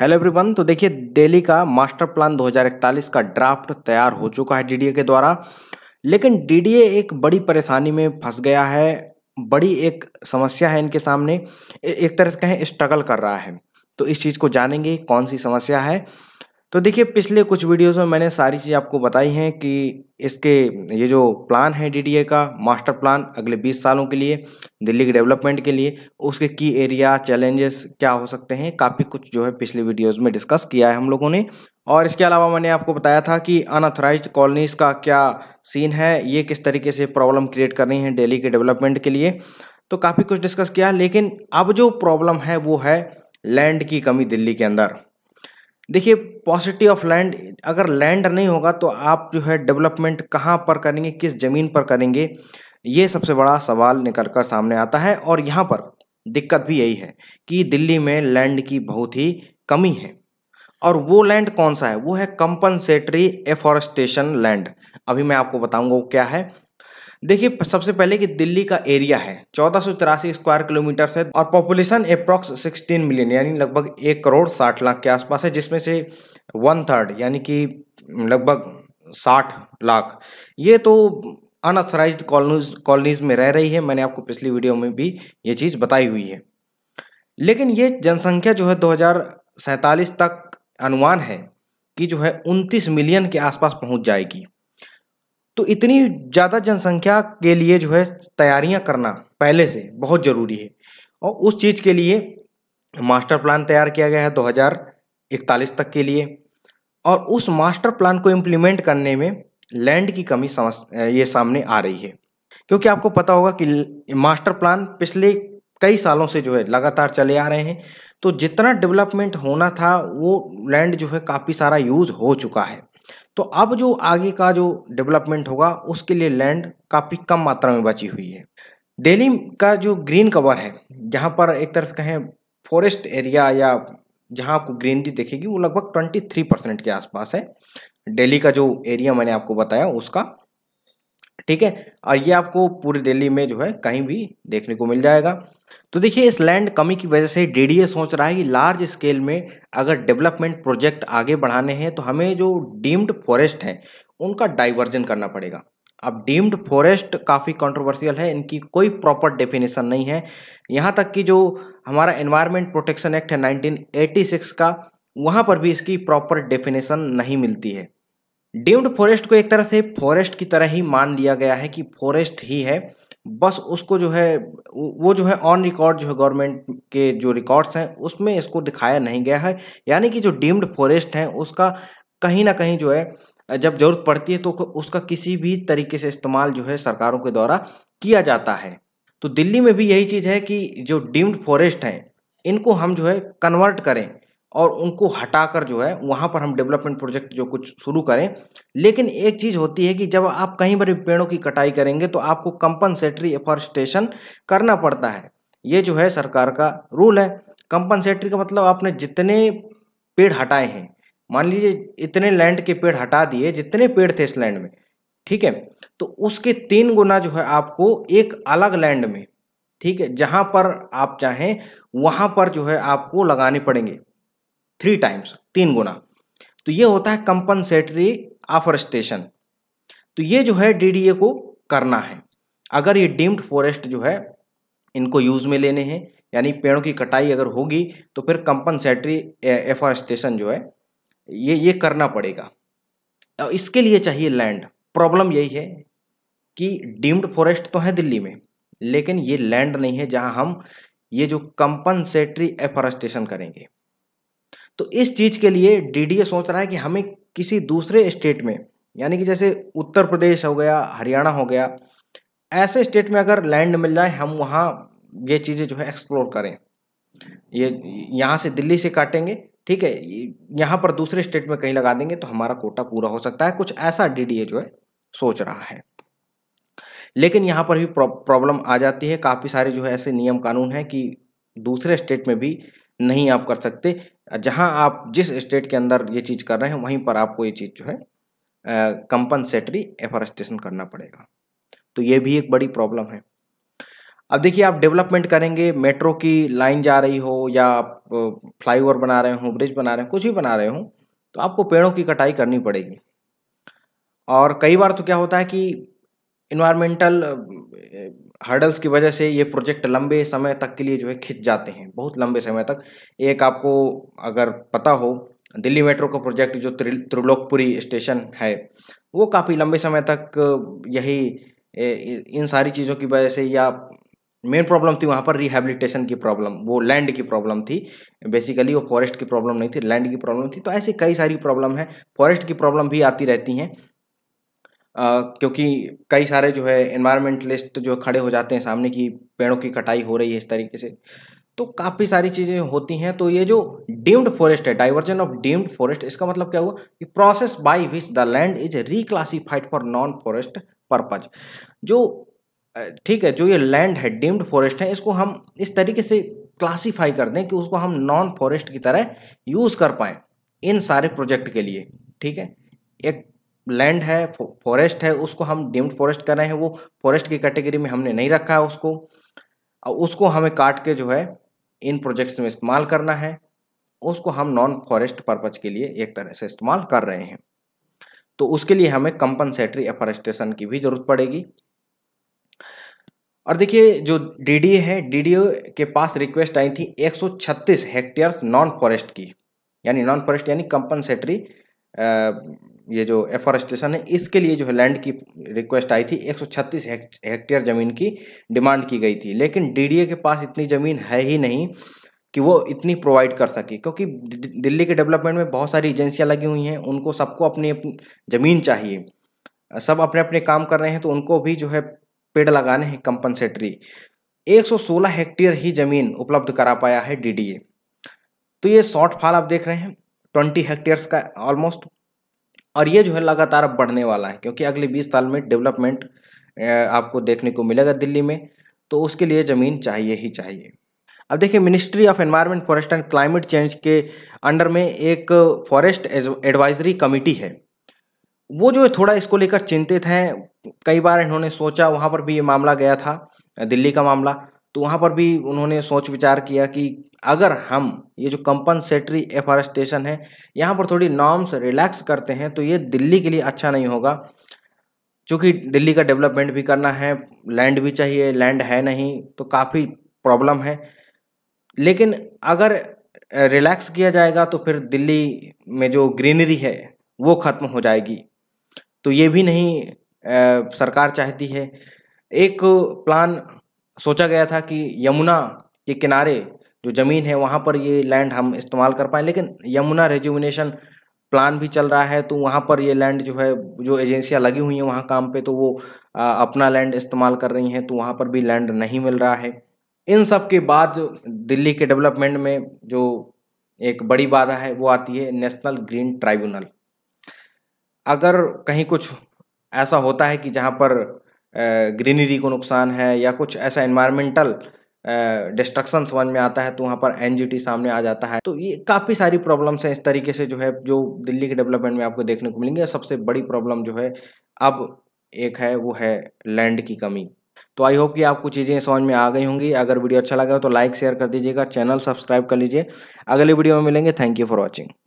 hello everyone तो देखिए दिल्ली का मास्टर प्लान 2041 का ड्राफ्ट तैयार हो चुका है डीडीए के द्वारा लेकिन डीडीए एक बड़ी परेशानी में फंस गया है बड़ी एक समस्या है इनके सामने एक तरह से कहें स्ट्रगल कर रहा है तो इस चीज़ को जानेंगे कौन सी समस्या है तो देखिए पिछले कुछ वीडियोस में मैंने सारी चीज़ आपको बताई हैं कि इसके ये जो प्लान है डी का मास्टर प्लान अगले 20 सालों के लिए दिल्ली के डेवलपमेंट के लिए उसके की एरिया चैलेंजेस क्या हो सकते हैं काफ़ी कुछ जो है पिछले वीडियोस में डिस्कस किया है हम लोगों ने और इसके अलावा मैंने आपको बताया था कि अनऑथराइज कॉलोनीज़ का क्या सीन है ये किस तरीके से प्रॉब्लम क्रिएट करनी है डेली के डेवलपमेंट के लिए तो काफ़ी कुछ डिस्कस किया लेकिन अब जो प्रॉब्लम है वो है लैंड की कमी दिल्ली के अंदर देखिए पॉसिटी ऑफ लैंड अगर लैंड नहीं होगा तो आप जो है डेवलपमेंट कहाँ पर करेंगे किस ज़मीन पर करेंगे ये सबसे बड़ा सवाल निकल कर सामने आता है और यहाँ पर दिक्कत भी यही है कि दिल्ली में लैंड की बहुत ही कमी है और वो लैंड कौन सा है वो है कंपनसेटरी एफॉरेस्टेशन लैंड अभी मैं आपको बताऊंगा वो क्या है देखिए सबसे पहले कि दिल्ली का एरिया है चौदह स्क्वायर किलोमीटर है और पॉपुलेशन अप्रॉक्स 16 मिलियन यानी लगभग एक करोड़ साठ लाख के आसपास है जिसमें से वन थर्ड यानी कि लगभग साठ लाख ये तो अनऑथराइज कॉलोनीज कॉलोनीज में रह रही है मैंने आपको पिछली वीडियो में भी ये चीज़ बताई हुई है लेकिन ये जनसंख्या जो है दो तक अनुमान है कि जो है उनतीस मिलियन के आसपास पहुंच जाएगी तो इतनी ज़्यादा जनसंख्या के लिए जो है तैयारियां करना पहले से बहुत ज़रूरी है और उस चीज़ के लिए मास्टर प्लान तैयार किया गया है 2041 तक के लिए और उस मास्टर प्लान को इम्प्लीमेंट करने में लैंड की कमी समस्या ये सामने आ रही है क्योंकि आपको पता होगा कि मास्टर प्लान पिछले कई सालों से जो है लगातार चले आ रहे हैं तो जितना डेवलपमेंट होना था वो लैंड जो है काफ़ी सारा यूज़ हो चुका है तो अब जो आगे का जो डेवलपमेंट होगा उसके लिए लैंड काफ़ी कम मात्रा में बची हुई है दिल्ली का जो ग्रीन कवर है जहाँ पर एक तरह से कहें फॉरेस्ट एरिया या जहाँ आपको ग्रीनरी देखेगी वो लगभग ट्वेंटी थ्री परसेंट के आसपास है दिल्ली का जो एरिया मैंने आपको बताया उसका ठीक है और ये आपको पूरे दिल्ली में जो है कहीं भी देखने को मिल जाएगा तो देखिए इस लैंड कमी की वजह से डीडीए सोच रहा है कि लार्ज स्केल में अगर डेवलपमेंट प्रोजेक्ट आगे बढ़ाने हैं तो हमें जो डीम्ड फॉरेस्ट हैं उनका डाइवर्जन करना पड़ेगा अब डीम्ड फॉरेस्ट काफ़ी कंट्रोवर्शियल है इनकी कोई प्रॉपर डेफिनेशन नहीं है यहाँ तक कि जो हमारा इन्वायरमेंट प्रोटेक्शन एक्ट है 1986 का वहाँ पर भी इसकी प्रॉपर डेफिनेशन नहीं मिलती है डीम्ड फॉरेस्ट को एक तरह से फॉरेस्ट की तरह ही मान लिया गया है कि फॉरेस्ट ही है बस उसको जो है वो जो है ऑन रिकॉर्ड जो है गवर्नमेंट के जो रिकॉर्ड्स हैं उसमें इसको दिखाया नहीं गया है यानी कि जो डीम्ड फॉरेस्ट हैं उसका कहीं ना कहीं जो है जब ज़रूरत पड़ती है तो उसका किसी भी तरीके से इस्तेमाल जो है सरकारों के द्वारा किया जाता है तो दिल्ली में भी यही चीज़ है कि जो डीम्ड फॉरेस्ट हैं इनको हम जो है कन्वर्ट करें और उनको हटाकर जो है वहाँ पर हम डेवलपमेंट प्रोजेक्ट जो कुछ शुरू करें लेकिन एक चीज़ होती है कि जब आप कहीं पर भी पेड़ों की कटाई करेंगे तो आपको कंपनसेटरी एफॉरेस्टेशन करना पड़ता है ये जो है सरकार का रूल है कंपनसेटरी का मतलब आपने जितने पेड़ हटाए हैं मान लीजिए इतने लैंड के पेड़ हटा दिए जितने पेड़ थे इस लैंड में ठीक है तो उसके तीन गुना जो है आपको एक अलग लैंड में ठीक है जहाँ पर आप चाहें वहाँ पर जो है आपको लगाने पड़ेंगे थ्री टाइम्स तीन गुना तो ये होता है कंपनसेटरी आफॉरेस्टेशन तो ये जो है डीडीए को करना है अगर ये डीम्ड फॉरेस्ट जो है इनको यूज़ में लेने हैं यानी पेड़ों की कटाई अगर होगी तो फिर कंपनसेटरी एफॉरेस्टेशन जो है ये ये करना पड़ेगा और इसके लिए चाहिए लैंड प्रॉब्लम यही है कि डीम्ड फॉरेस्ट तो है दिल्ली में लेकिन ये लैंड नहीं है जहां हम ये जो कंपनसेटरी एफॉरेस्टेशन करेंगे तो इस चीज़ के लिए डीडीए सोच रहा है कि हमें किसी दूसरे स्टेट में यानी कि जैसे उत्तर प्रदेश हो गया हरियाणा हो गया ऐसे स्टेट में अगर लैंड मिल जाए हम वहाँ ये चीज़ें जो है एक्सप्लोर करें ये यहाँ से दिल्ली से काटेंगे ठीक है यहाँ पर दूसरे स्टेट में कहीं लगा देंगे तो हमारा कोटा पूरा हो सकता है कुछ ऐसा डीडीए जो है सोच रहा है लेकिन यहाँ पर भी प्रॉब्लम आ जाती है काफ़ी सारे जो है ऐसे नियम कानून हैं कि दूसरे स्टेट में भी नहीं आप कर सकते जहाँ आप जिस स्टेट के अंदर ये चीज़ कर रहे हैं वहीं पर आपको ये चीज़ जो है कंपनसेटरी एफॉरेस्टेशन करना पड़ेगा तो ये भी एक बड़ी प्रॉब्लम है अब देखिए आप डेवलपमेंट करेंगे मेट्रो की लाइन जा रही हो या आप फ्लाईओवर बना रहे हो ब्रिज बना रहे हो कुछ भी बना रहे हो तो आपको पेड़ों की कटाई करनी पड़ेगी और कई बार तो क्या होता है कि इन्वायरमेंटल हर्डल्स की वजह से ये प्रोजेक्ट लंबे समय तक के लिए जो है खिंच जाते हैं बहुत लंबे समय तक एक आपको अगर पता हो दिल्ली मेट्रो का प्रोजेक्ट जो त्रिलोकपुरी स्टेशन है वो काफ़ी लंबे समय तक यही इन सारी चीज़ों की वजह से या मेन प्रॉब्लम थी वहाँ पर रिहेबिलिटेशन की प्रॉब्लम वो लैंड की प्रॉब्लम थी बेसिकली वो फॉरेस्ट की प्रॉब्लम नहीं थी लैंड की प्रॉब्लम थी तो ऐसी कई सारी प्रॉब्लम है फॉरेस्ट की प्रॉब्लम भी आती रहती हैं क्योंकि कई सारे जो है इन्वायरमेंटलिस्ट जो खड़े हो जाते हैं सामने की पेड़ों की कटाई हो रही है इस तरीके से तो काफ़ी सारी चीज़ें होती हैं तो ये जो डीम्ड फॉरेस्ट है डाइवर्जन ऑफ डीम्ड फॉरेस्ट इसका मतलब क्या हुआ कि process by which the land is reclassified for non forest purpose जो ठीक है जो ये लैंड है डीम्ड फॉरेस्ट है इसको हम इस तरीके से क्लासीफाई कर दें कि उसको हम नॉन फॉरेस्ट की तरह यूज़ कर पाएँ इन सारे प्रोजेक्ट के लिए ठीक है एक लैंड है फॉरेस्ट है उसको हम डीम्ड फॉरेस्ट कर रहे हैं वो फॉरेस्ट की कैटेगरी में हमने नहीं रखा है उसको और उसको हमें काट के जो है इन प्रोजेक्ट्स में इस्तेमाल करना है उसको हम नॉन फॉरेस्ट पर्पज के लिए एक तरह से इस्तेमाल कर रहे हैं तो उसके लिए हमें कंपनसेटरी एफॉरेस्टेशन की भी ज़रूरत पड़ेगी और देखिए जो डीडीए है डीडीए के पास रिक्वेस्ट आई थी 136 हेक्टेयर्स नॉन फॉरेस्ट की यानी नॉन फॉरेस्ट यानी कंपनसेटरी ये जो एफॉरेस्टेशन है इसके लिए जो है लैंड की रिक्वेस्ट आई थी 136 हेक्टेयर ज़मीन की डिमांड की गई थी लेकिन डीडीए के पास इतनी ज़मीन है ही नहीं कि वो इतनी प्रोवाइड कर सके क्योंकि दिल्ली के डेवलपमेंट में बहुत सारी एजेंसियाँ लगी हुई हैं उनको सबको अपनी ज़मीन चाहिए सब अपने अपने काम कर रहे हैं तो उनको भी जो है पेड़ लगाने हैं कंपनसेटरी 116 हेक्टेयर ही ज़मीन उपलब्ध करा पाया है डीडीए तो ये शॉर्ट आप देख रहे हैं 20 हेक्टेयर्स का ऑलमोस्ट और ये जो है लगातार बढ़ने वाला है क्योंकि अगले बीस साल में डेवलपमेंट आपको देखने को मिलेगा दिल्ली में तो उसके लिए ज़मीन चाहिए ही चाहिए अब देखिए ministry of environment forest and climate change के अंडर में एक फॉरेस्ट एडवाइजरी कमेटी है वो जो थोड़ा इसको लेकर चिंतित हैं कई बार इन्होंने सोचा वहाँ पर भी ये मामला गया था दिल्ली का मामला तो वहाँ पर भी उन्होंने सोच विचार किया कि अगर हम ये जो कंपनसेटरी एफॉरेस्टेशन है यहाँ पर थोड़ी नॉर्म्स रिलैक्स करते हैं तो ये दिल्ली के लिए अच्छा नहीं होगा क्योंकि दिल्ली का डेवलपमेंट भी करना है लैंड भी चाहिए लैंड है नहीं तो काफ़ी प्रॉब्लम है लेकिन अगर रिलैक्स किया जाएगा तो फिर दिल्ली में जो ग्रीनरी है वो ख़त्म हो जाएगी तो ये भी नहीं आ, सरकार चाहती है एक प्लान सोचा गया था कि यमुना के किनारे जो ज़मीन है वहाँ पर ये लैंड हम इस्तेमाल कर पाएँ लेकिन यमुना रेजुविनेशन प्लान भी चल रहा है तो वहाँ पर ये लैंड जो है जो एजेंसियाँ लगी हुई हैं वहाँ काम पे तो वो आ, अपना लैंड इस्तेमाल कर रही हैं तो वहाँ पर भी लैंड नहीं मिल रहा है इन सब के बाद दिल्ली के डेवलपमेंट में जो एक बड़ी बाधा है वो आती है नेशनल ग्रीन ट्राइब्यूनल अगर कहीं कुछ ऐसा होता है कि जहाँ पर ग्रीनरी को नुकसान है या कुछ ऐसा इन्वायरमेंटल डिस्ट्रक्शन समझ में आता है तो वहाँ पर एन सामने आ जाता है तो ये काफ़ी सारी प्रॉब्लम्स हैं इस तरीके से जो है जो दिल्ली के डेवलपमेंट में आपको देखने को मिलेंगे सबसे बड़ी प्रॉब्लम जो है अब एक है वो है लैंड की कमी तो आई होप कि आपको चीज़ें समझ में आ गई होंगी अगर वीडियो अच्छा लगा हो तो लाइक शेयर कर दीजिएगा चैनल सब्सक्राइब कर लीजिए अगले वीडियो में मिलेंगे थैंक यू फॉर वॉचिंग